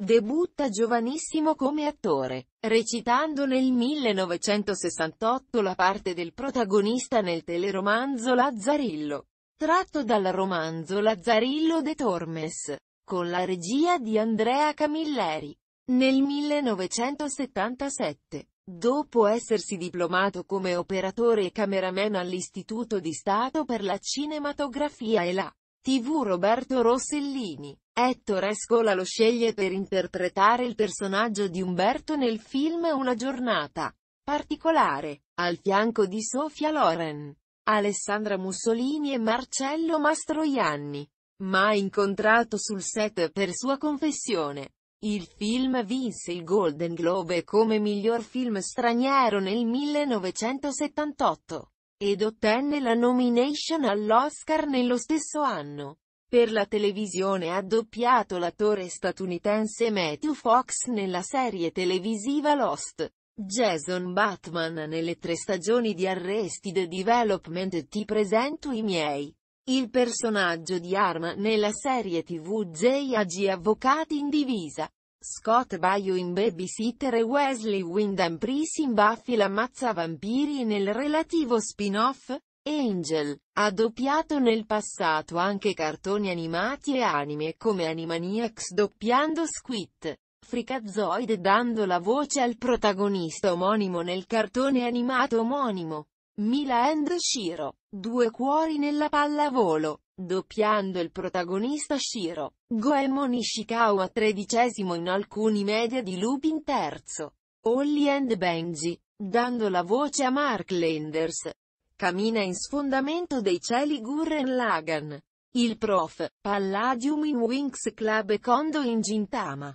Debutta giovanissimo come attore, recitando nel 1968 la parte del protagonista nel teleromanzo Lazzarillo, tratto dal romanzo Lazzarillo de Tormes, con la regia di Andrea Camilleri. Nel 1977, dopo essersi diplomato come operatore e cameraman all'Istituto di Stato per la Cinematografia e la TV Roberto Rossellini. Ettore Scola lo sceglie per interpretare il personaggio di Umberto nel film Una giornata particolare, al fianco di Sofia Loren, Alessandra Mussolini e Marcello Mastroianni. Mai incontrato sul set per sua confessione. Il film vinse il Golden Globe come miglior film straniero nel 1978 ed ottenne la nomination all'Oscar nello stesso anno. Per la televisione ha doppiato l'attore statunitense Matthew Fox nella serie televisiva Lost. Jason Batman nelle tre stagioni di Arrested Development ti presento i miei. Il personaggio di Arma nella serie tv JAG Avvocati in divisa. Scott Baio in Babysitter e Wesley Windham Price in Buffy l'ammazza vampiri e nel relativo spin-off, Angel, ha doppiato nel passato anche cartoni animati e anime come Animaniacs doppiando Squid, Freakazoid dando la voce al protagonista omonimo nel cartone animato omonimo, Mila and Shiro, Due cuori nella pallavolo, doppiando il protagonista Shiro. Goemon Ishikawa tredicesimo in alcuni media di Lupin terzo. Holly and Benji, dando la voce a Mark Lenders. Camina in sfondamento dei cieli Gurren Lagan. Il prof, Palladium in Winx Club e Kondo in Gintama.